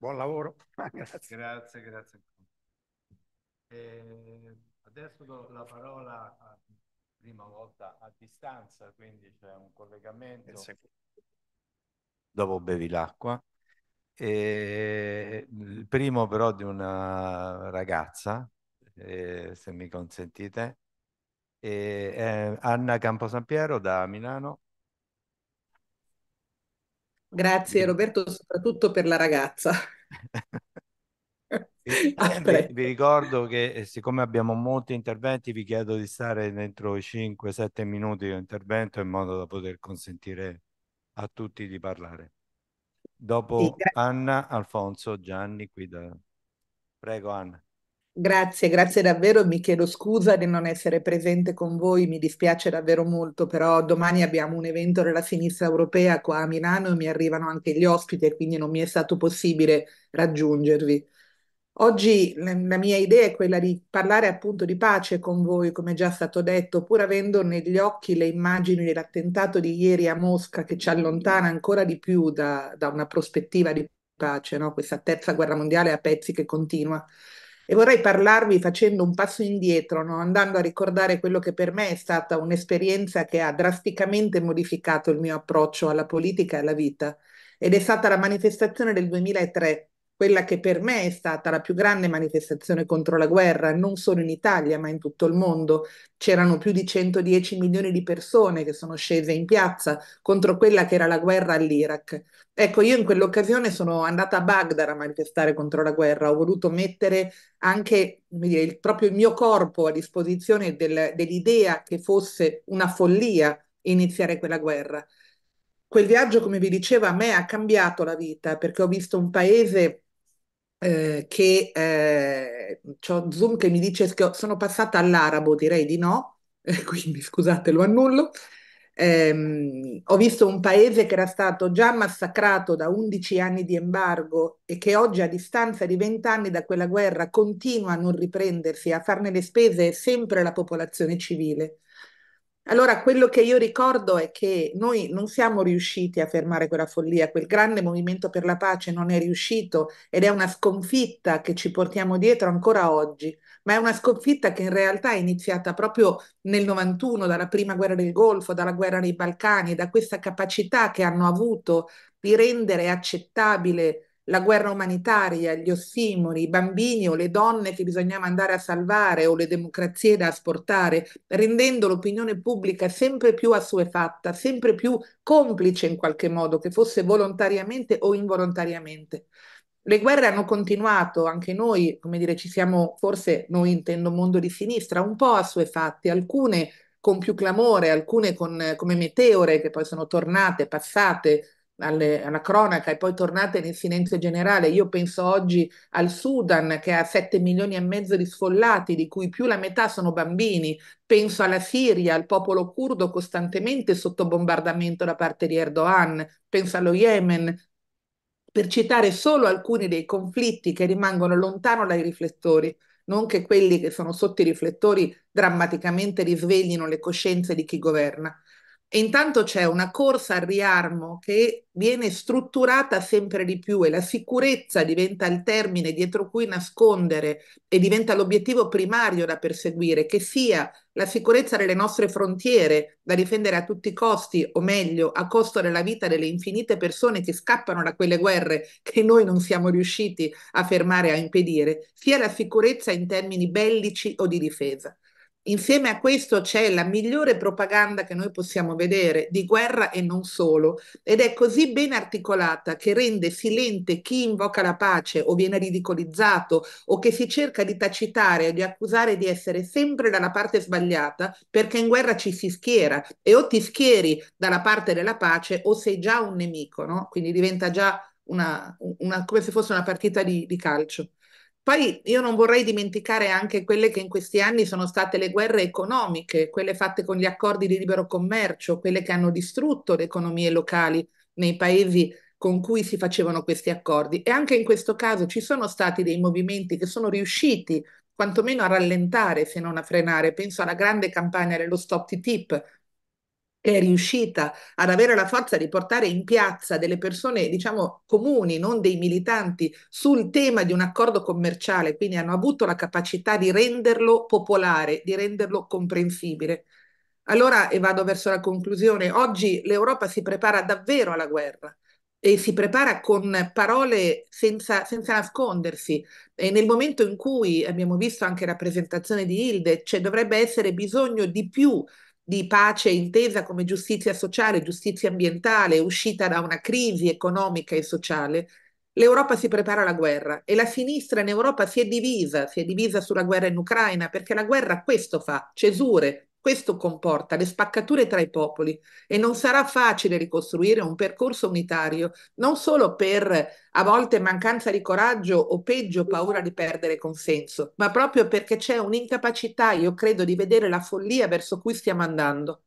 Buon lavoro. Ah, grazie. Grazie, grazie. E eh, adesso do la parola a prima volta a distanza, quindi c'è un collegamento. Dopo bevi l'acqua. E il primo però di una ragazza, eh, se mi consentite, e, eh, Anna Camposampiero da Milano Grazie Roberto, soprattutto per la ragazza. Eh, vi, vi, ricordo che eh, siccome abbiamo molti interventi vi chiedo di stare dentro i 5-7 minuti di intervento in modo da poter consentire a tutti di parlare. Dopo sì, Anna, Alfonso, Gianni, qui da... Prego Anna. Grazie, grazie davvero. Mi chiedo scusa di non essere presente con voi, mi dispiace davvero molto, però domani abbiamo un evento della sinistra europea qua a Milano e mi arrivano anche gli ospiti e quindi non mi è stato possibile raggiungervi. Oggi la mia idea è quella di parlare appunto di pace con voi, come già stato detto, pur avendo negli occhi le immagini dell'attentato di ieri a Mosca che ci allontana ancora di più da, da una prospettiva di pace, no? questa terza guerra mondiale a pezzi che continua. E vorrei parlarvi facendo un passo indietro, no? andando a ricordare quello che per me è stata un'esperienza che ha drasticamente modificato il mio approccio alla politica e alla vita. Ed è stata la manifestazione del 2003 quella che per me è stata la più grande manifestazione contro la guerra, non solo in Italia ma in tutto il mondo. C'erano più di 110 milioni di persone che sono scese in piazza contro quella che era la guerra all'Iraq. Ecco, io in quell'occasione sono andata a Baghdad a manifestare contro la guerra, ho voluto mettere anche dire, il, proprio il mio corpo a disposizione del, dell'idea che fosse una follia iniziare quella guerra. Quel viaggio, come vi dicevo, a me ha cambiato la vita perché ho visto un paese eh, che eh, ho Zoom che mi dice che sono passata all'arabo, direi di no, quindi scusate, lo annullo. Eh, ho visto un paese che era stato già massacrato da 11 anni di embargo e che oggi, a distanza di 20 anni da quella guerra, continua a non riprendersi, a farne le spese è sempre la popolazione civile. Allora, quello che io ricordo è che noi non siamo riusciti a fermare quella follia, quel grande movimento per la pace non è riuscito ed è una sconfitta che ci portiamo dietro ancora oggi, ma è una sconfitta che in realtà è iniziata proprio nel 91, dalla prima guerra del Golfo, dalla guerra nei Balcani, da questa capacità che hanno avuto di rendere accettabile la guerra umanitaria, gli ossimori, i bambini o le donne che bisognava andare a salvare o le democrazie da asportare, rendendo l'opinione pubblica sempre più assuefatta, sempre più complice in qualche modo, che fosse volontariamente o involontariamente. Le guerre hanno continuato, anche noi, come dire, ci siamo, forse noi intendo mondo di sinistra, un po' assuefatti, alcune con più clamore, alcune con, come meteore che poi sono tornate, passate, alle, alla cronaca e poi tornate nel silenzio generale. Io penso oggi al Sudan che ha 7 milioni e mezzo di sfollati, di cui più la metà sono bambini. Penso alla Siria, al popolo curdo costantemente sotto bombardamento da parte di Erdogan. Penso allo Yemen, per citare solo alcuni dei conflitti che rimangono lontano dai riflettori, non che quelli che sono sotto i riflettori drammaticamente risveglino le coscienze di chi governa. E intanto c'è una corsa al riarmo che viene strutturata sempre di più e la sicurezza diventa il termine dietro cui nascondere e diventa l'obiettivo primario da perseguire, che sia la sicurezza delle nostre frontiere da difendere a tutti i costi, o meglio, a costo della vita delle infinite persone che scappano da quelle guerre che noi non siamo riusciti a fermare e a impedire, sia la sicurezza in termini bellici o di difesa. Insieme a questo c'è la migliore propaganda che noi possiamo vedere di guerra e non solo, ed è così ben articolata che rende silente chi invoca la pace o viene ridicolizzato o che si cerca di tacitare o di accusare di essere sempre dalla parte sbagliata, perché in guerra ci si schiera e o ti schieri dalla parte della pace o sei già un nemico, no? quindi diventa già una, una, come se fosse una partita di, di calcio. Poi io non vorrei dimenticare anche quelle che in questi anni sono state le guerre economiche, quelle fatte con gli accordi di libero commercio, quelle che hanno distrutto le economie locali nei paesi con cui si facevano questi accordi. E anche in questo caso ci sono stati dei movimenti che sono riusciti quantomeno a rallentare se non a frenare. Penso alla grande campagna dello Stop TTIP è riuscita ad avere la forza di portare in piazza delle persone, diciamo, comuni, non dei militanti, sul tema di un accordo commerciale, quindi hanno avuto la capacità di renderlo popolare, di renderlo comprensibile. Allora, e vado verso la conclusione, oggi l'Europa si prepara davvero alla guerra e si prepara con parole senza, senza nascondersi. E nel momento in cui abbiamo visto anche la presentazione di Hilde, cioè dovrebbe essere bisogno di più di pace intesa come giustizia sociale, giustizia ambientale, uscita da una crisi economica e sociale, l'Europa si prepara alla guerra e la sinistra in Europa si è divisa, si è divisa sulla guerra in Ucraina perché la guerra questo fa, cesure, questo comporta le spaccature tra i popoli e non sarà facile ricostruire un percorso unitario, non solo per a volte mancanza di coraggio o peggio paura di perdere consenso, ma proprio perché c'è un'incapacità, io credo, di vedere la follia verso cui stiamo andando.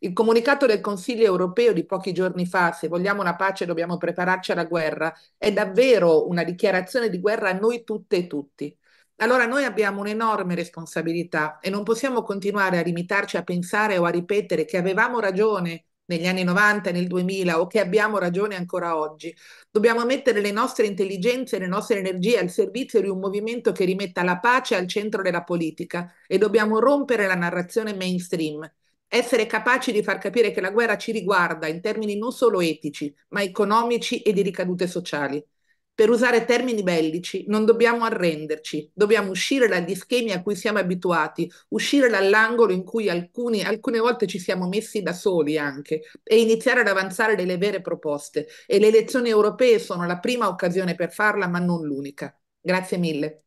Il comunicato del Consiglio europeo di pochi giorni fa, se vogliamo la pace dobbiamo prepararci alla guerra, è davvero una dichiarazione di guerra a noi tutte e tutti. Allora noi abbiamo un'enorme responsabilità e non possiamo continuare a limitarci a pensare o a ripetere che avevamo ragione negli anni 90, e nel 2000 o che abbiamo ragione ancora oggi. Dobbiamo mettere le nostre intelligenze e le nostre energie al servizio di un movimento che rimetta la pace al centro della politica e dobbiamo rompere la narrazione mainstream, essere capaci di far capire che la guerra ci riguarda in termini non solo etici, ma economici e di ricadute sociali. Per usare termini bellici, non dobbiamo arrenderci, dobbiamo uscire dagli schemi a cui siamo abituati, uscire dall'angolo in cui alcuni, alcune volte ci siamo messi da soli anche e iniziare ad avanzare delle vere proposte. E le elezioni europee sono la prima occasione per farla, ma non l'unica. Grazie mille.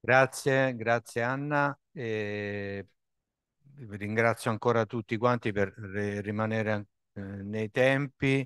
Grazie, grazie Anna. E ringrazio ancora tutti quanti per rimanere ancora. Eh, nei tempi